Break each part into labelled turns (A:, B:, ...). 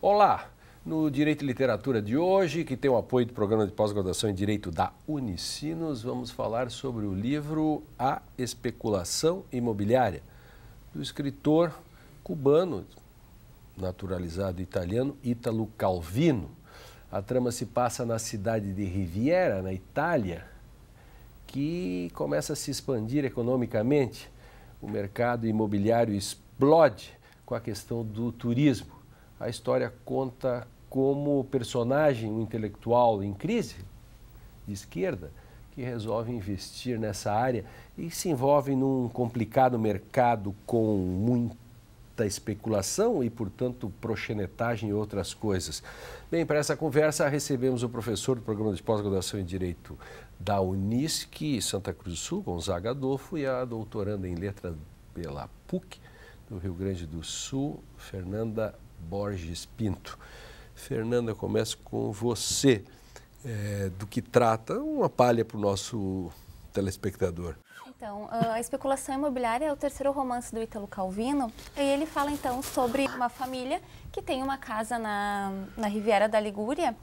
A: Olá! No Direito e Literatura de hoje, que tem o apoio do Programa de Pós-Graduação em Direito da Unicinos, vamos falar sobre o livro A Especulação Imobiliária, do escritor cubano, naturalizado italiano, Ítalo Calvino. A trama se passa na cidade de Riviera, na Itália, que começa a se expandir economicamente. O mercado imobiliário explode com a questão do turismo a história conta como personagem, um intelectual em crise, de esquerda, que resolve investir nessa área e se envolve num complicado mercado com muita especulação e, portanto, proxenetagem e outras coisas. Bem, para essa conversa recebemos o professor do Programa de Pós-Graduação em Direito da Unisc, Santa Cruz do Sul, Gonzaga Adolfo, e a doutoranda em Letras pela PUC, do Rio Grande do Sul, Fernanda Borges Pinto. Fernanda, começo com você. É, do que trata uma palha para o nosso telespectador.
B: Então, ah, a especulação imobiliária é o terceiro romance do Ítalo Calvino e ele fala então sobre uma família que tem uma casa na, na Riviera da Ligúria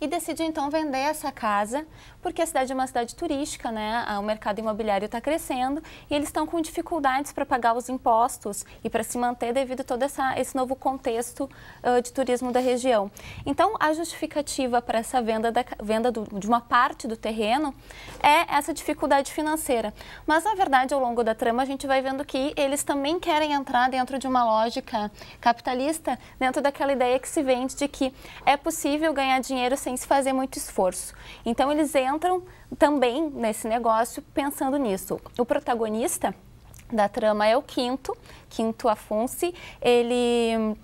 B: e decide então vender essa casa, porque a cidade é uma cidade turística, né? Ah, o mercado imobiliário está crescendo e eles estão com dificuldades para pagar os impostos e para se manter devido a todo essa, esse novo contexto uh, de turismo da região. Então, a justificativa para essa venda, da, venda do, de uma parte do terreno é essa dificuldade financeira. Mas, na verdade, ao longo da trama, a gente vai vendo que eles também querem entrar dentro de uma lógica capitalista, dentro daquela ideia que se vende de que é possível ganhar dinheiro sem se fazer muito esforço. Então eles entram também nesse negócio pensando nisso. O protagonista da trama é o Quinto, Quinto Afonso, ele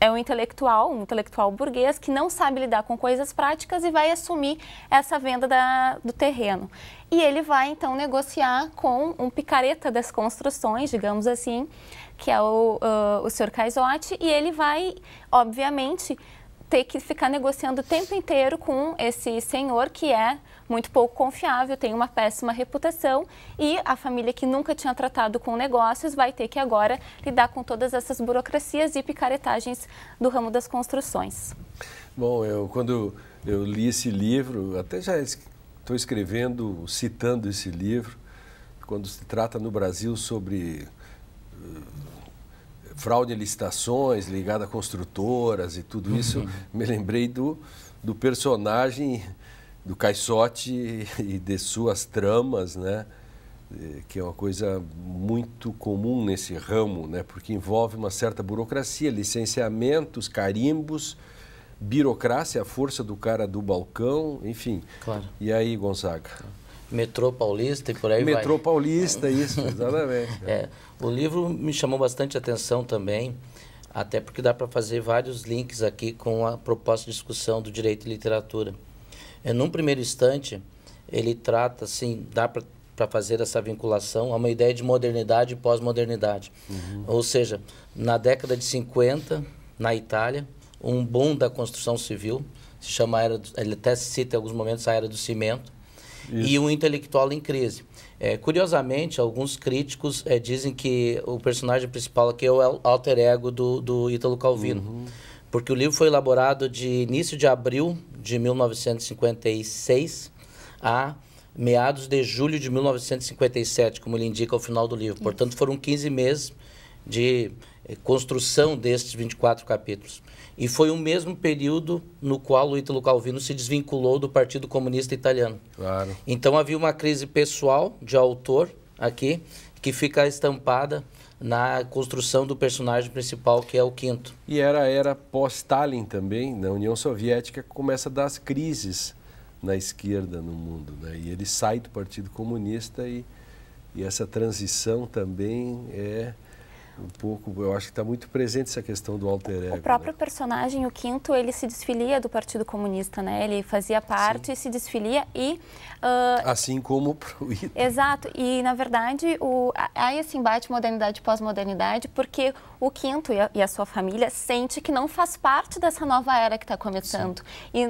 B: é um intelectual, um intelectual burguês que não sabe lidar com coisas práticas e vai assumir essa venda da, do terreno. E ele vai então negociar com um picareta das construções, digamos assim, que é o, uh, o senhor Caisotti, e ele vai, obviamente, ter que ficar negociando o tempo inteiro com esse senhor que é muito pouco confiável, tem uma péssima reputação e a família que nunca tinha tratado com negócios vai ter que agora lidar com todas essas burocracias e picaretagens do ramo das construções.
A: Bom, eu quando eu li esse livro, até já estou escrevendo, citando esse livro, quando se trata no Brasil sobre eh, fraude em licitações ligada a construtoras e tudo uhum. isso, uhum. me lembrei do, do personagem do Caixote e de suas tramas, né? que é uma coisa muito comum nesse ramo, né? porque envolve uma certa burocracia, licenciamentos, carimbos, burocracia a força do cara do balcão, enfim. Claro. E aí, Gonzaga? Claro. Tá.
C: Metrô Paulista e por aí Metrô vai. Metrô
A: Paulista, isso, exatamente.
C: é, o livro me chamou bastante atenção também, até porque dá para fazer vários links aqui com a proposta de discussão do direito e literatura. É, num primeiro instante, ele trata, assim, dá para fazer essa vinculação a uma ideia de modernidade e pós-modernidade. Uhum. Ou seja, na década de 50, na Itália, um boom da construção civil, se chama, era, ele até cita em alguns momentos a era do cimento, isso. e um intelectual em crise. É, curiosamente, alguns críticos é, dizem que o personagem principal aqui é o alter ego do, do Ítalo Calvino. Uhum. Porque o livro foi elaborado de início de abril de 1956 a meados de julho de 1957, como ele indica ao final do livro. Portanto, foram 15 meses de é, construção destes 24 capítulos. E foi o mesmo período no qual o Ítalo Calvino se desvinculou do Partido Comunista Italiano. Claro. Então havia uma crise pessoal de autor aqui, que fica estampada na construção do personagem principal, que é o Quinto.
A: E era a era pós-Stalin também, na União Soviética, que começa das crises na esquerda no mundo. Né? E ele sai do Partido Comunista e, e essa transição também é um pouco, eu acho que está muito presente essa questão do alter ego. O próprio
B: né? personagem, o Quinto, ele se desfilia do Partido Comunista, né? Ele fazia parte, Sim. se desfilia e... Uh...
A: Assim como o
B: Exato, e na verdade o... há esse assim, embate modernidade e pós-modernidade porque o Quinto e a, e a, sua família sente que não faz parte dessa nova era que está começando. Sim. E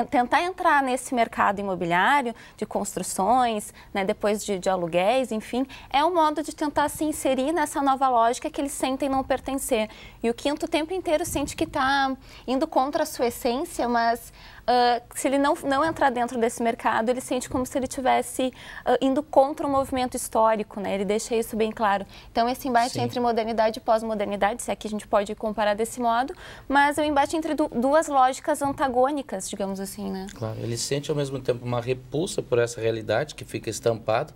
B: uh, tentar entrar nesse mercado imobiliário de construções, né? depois de, de aluguéis, enfim, é um modo de tentar se inserir nessa nova lógica que eles sentem não pertencer. E o quinto o tempo inteiro sente que está indo contra a sua essência, mas uh, se ele não, não entrar dentro desse mercado, ele sente como se ele estivesse uh, ah, indo contra o movimento histórico, né? Ele deixa isso bem claro. Então, esse embate Sim. entre modernidade e pós-modernidade, se é que a gente pode comparar desse modo, mas é um embate entre du duas lógicas antagônicas, digamos assim, né?
C: Claro, ele sente ao mesmo tempo uma repulsa por essa realidade que fica estampada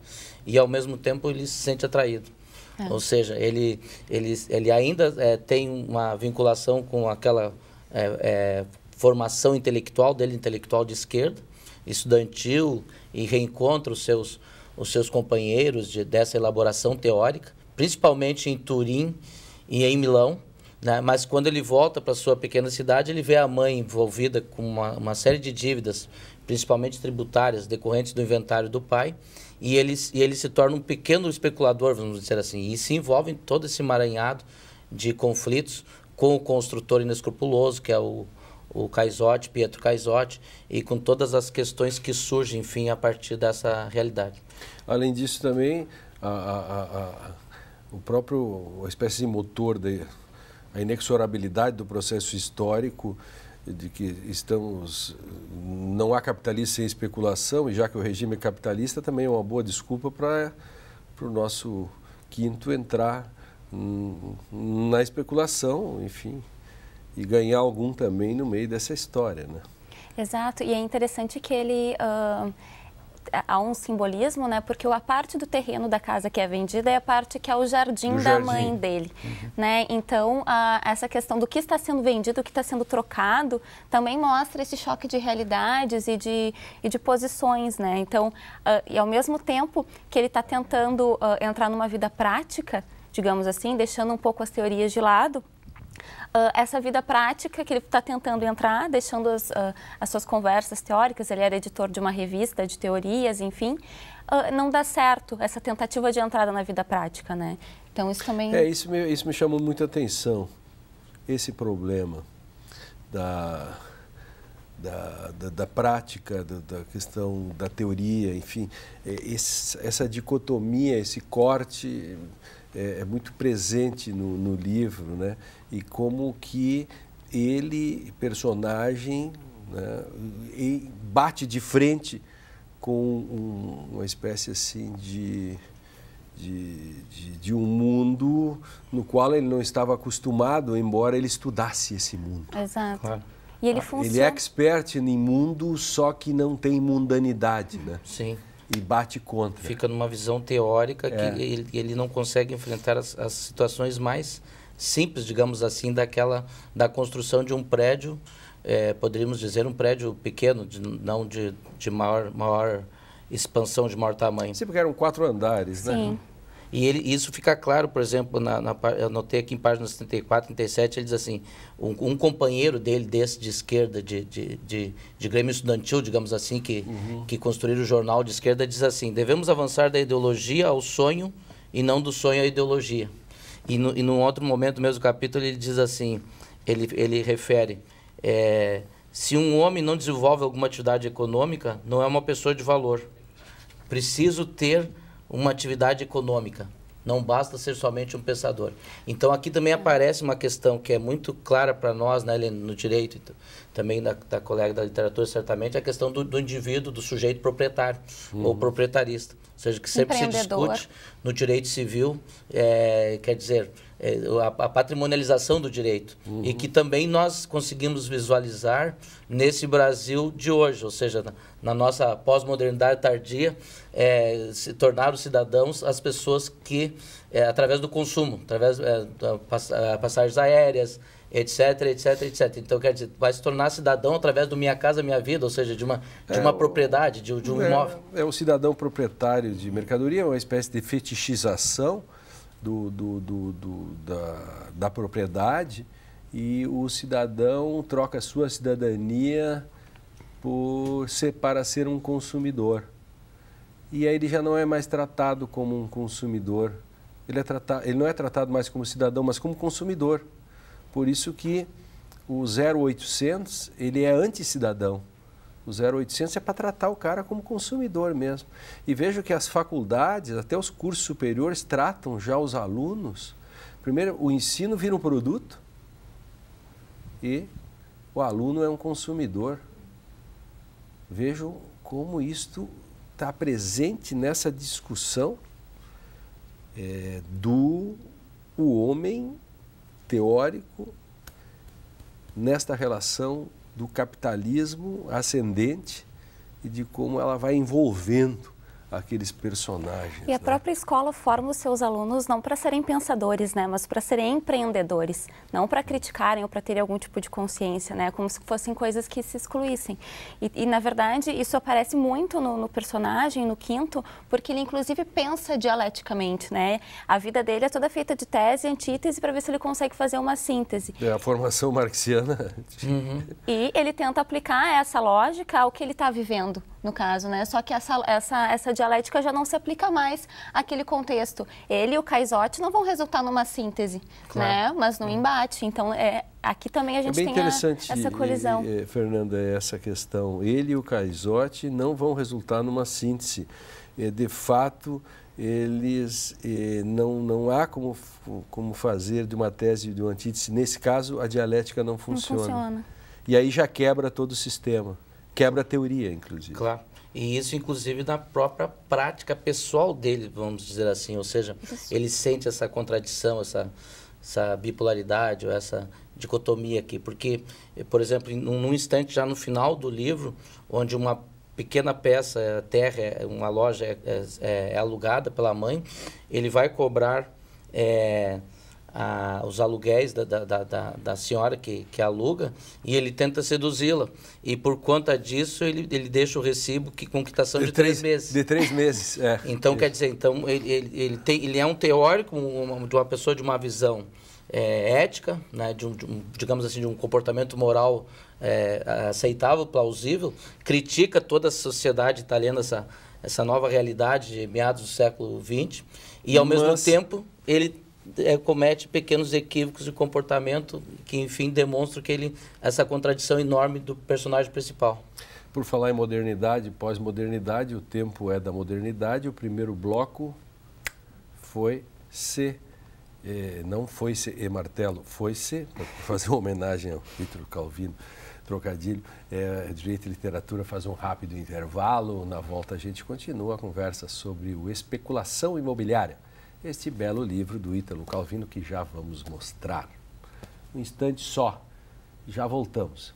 C: e ao mesmo tempo ele se sente atraído. É. Ou seja, ele, ele, ele ainda é, tem uma vinculação com aquela é, é, formação intelectual dele, intelectual de esquerda, estudantil, e reencontra os seus, os seus companheiros de, dessa elaboração teórica, principalmente em Turim e em Milão. Né? Mas quando ele volta para sua pequena cidade, ele vê a mãe envolvida com uma, uma série de dívidas principalmente tributárias, decorrentes do inventário do pai, e ele, e ele se torna um pequeno especulador, vamos dizer assim, e se envolve em todo esse emaranhado de conflitos com o construtor inescrupuloso, que é o, o Caisotti, Pietro Caizotti, e com todas as questões que surgem, enfim, a partir dessa realidade.
A: Além disso, também, a, a, a, o próprio a espécie de motor, de, a inexorabilidade do processo histórico, de que estamos não há capitalismo sem especulação e já que o regime é capitalista também é uma boa desculpa para para o nosso quinto entrar na especulação, enfim, e ganhar algum também no meio dessa história, né?
B: Exato, e é interessante que ele uh é, há um simbolismo, né? Porque a parte do terreno da casa que é vendida é a parte que é o jardim da jardim. mãe dele, uhum. né? Então, a, essa questão do que está sendo vendido, o que está sendo trocado, também mostra esse choque de realidades e de, e de posições, né? Então, ah, e ao mesmo tempo que ele está tentando ah, entrar numa vida prática, digamos assim, deixando um pouco as teorias de lado, uh, essa vida prática que ele está tentando entrar, deixando as, uh, as, suas conversas teóricas, ele era editor de uma revista de teorias, enfim, uh, não dá certo essa tentativa de entrada na vida prática, né? Então isso também... É, isso
A: me, isso me chamou muita atenção, esse problema da da, da, da prática, da, da, questão da teoria, enfim, é, esse, essa dicotomia, esse corte é, é muito presente no, no, livro, né? E como que ele, personagem, né, bate de frente com uma espécie assim de de, de, de, um mundo no qual ele não estava acostumado, embora ele estudasse esse mundo.
B: Exato. Claro. E ele ah, funciona. Ele é
A: expert em mundo, só que não tem mundanidade, né? Sim. E bate contra.
C: Fica numa visão teórica é. que ele, ele, não consegue enfrentar as, as situações mais simples, digamos assim, daquela da construção de um prédio, é, poderíamos dizer um prédio pequeno, de, não de, de maior, maior expansão, de maior tamanho. Sim, porque eram quatro andares, né? Sim. Uhum. E ele, isso fica claro, por exemplo, na, na, eu anotei aqui em página 74, 37, ele diz assim, um, um companheiro dele, desse de esquerda, de, de, de, de Grêmio Estudantil, digamos assim, que, uhum. que construíram o jornal de esquerda, diz assim, devemos avançar da ideologia ao sonho e não do sonho à ideologia. E, no, e num outro momento, do mesmo capítulo, ele diz assim, ele, ele refere... É, se um homem não desenvolve alguma atividade econômica, não é uma pessoa de valor. Preciso ter uma atividade econômica. Não basta ser somente um pensador. Então, aqui também é. aparece uma questão que é muito clara para nós, né, no direito, então também da, da colega da literatura, certamente, é a questão do, do indivíduo, do sujeito proprietário ou proprietarista. Ou seja, que sempre se discute no direito civil, é, quer dizer, é, a, a, patrimonialização do direito. Uhum. E que também nós conseguimos visualizar nesse Brasil de hoje, ou seja, na, na nossa pós-modernidade tardia, é, se tornaram cidadãos as pessoas que, é, através do consumo, através é, de passagens aéreas, etc, etc, etc. Então, quer dizer, vai se tornar cidadão através do Minha Casa Minha Vida, ou seja, de uma, de é, uma propriedade, de, de um é, imóvel.
A: É o cidadão proprietário de mercadoria, é uma espécie de fetichização do, do, do, do da, da propriedade e o cidadão troca sua cidadania por ser, para ser um consumidor. E aí ele já não é mais tratado como um consumidor, ele, é tratado, ele não é tratado mais como cidadão, mas como consumidor. Por isso que o 0800, ele é anticidadão. O 0800 é para tratar o cara como consumidor mesmo. E vejo que as faculdades, até os cursos superiores, tratam já os alunos. Primeiro, o ensino vira um produto e o aluno é um consumidor. Vejo como isto está presente nessa discussão é, do o homem teórico nesta relação do capitalismo ascendente e de como ela vai envolvendo aqueles personagens.
B: E a né? própria escola forma os seus alunos não para serem pensadores, né, mas para serem empreendedores, não para criticarem ou para terem algum tipo de consciência, né, como se fossem coisas que se excluíssem. E, e na verdade isso aparece muito no, no, personagem, no quinto, porque ele inclusive pensa dialeticamente, né. A vida dele é toda feita de tese, antítese para ver se ele consegue fazer uma síntese.
A: É a formação marxiana. Uhum.
B: E ele tenta aplicar essa lógica ao que ele está vivendo no caso, né? Só que essa, essa, essa dialética já não se aplica mais àquele contexto. Ele e o Caisotti não vão resultar numa síntese, claro. né? Mas num embate. Então, é, aqui também a gente é bem tem interessante, a, essa colisão.
A: E, e, Fernanda, é essa questão. Ele e o Caisotti não vão resultar numa síntese. É, de fato, eles é, não, não há como, como fazer de uma tese de uma antítese. Nesse caso, a dialética não funciona. Não funciona. E aí já quebra todo o sistema quebra a teoria, inclusive. Claro.
C: E isso, inclusive, na própria prática pessoal dele, vamos dizer assim. Ou seja, isso. ele sente essa contradição, essa, essa bipolaridade, ou essa dicotomia aqui. Porque, por exemplo, num instante, já no final do livro, onde uma pequena peça, é, terra, é, uma loja é, é, é alugada pela mãe, ele vai cobrar é, a, os aluguéis da, da, da, da, senhora que, que aluga e ele tenta seduzi-la. E por conta disso, ele, ele deixa o recibo que, com quitação de, de três, três, meses. De três meses, é. Então, Isso. quer dizer, então, ele, ele, ele, tem, ele é um teórico uma, de uma pessoa de uma visão é, ética, né, de um, de um, digamos assim, de um comportamento moral é, aceitável, plausível, critica toda a sociedade italiana, essa, essa nova realidade de meados do século XX, e ao Mas... mesmo tempo ele é, comete pequenos equívocos de comportamento que, enfim, demonstram
A: que ele essa contradição enorme do personagem principal. Por falar em modernidade, pós-modernidade, o tempo é da modernidade. O primeiro bloco foi C. É, não foi C e martelo, foi C, para fazer uma homenagem ao Vitor Calvino, trocadilho. Eh, direito e literatura faz um rápido intervalo. Na volta a gente continua a conversa sobre o especulação imobiliária este belo livro do Ítalo Calvino que já vamos mostrar. Um instante só, já voltamos.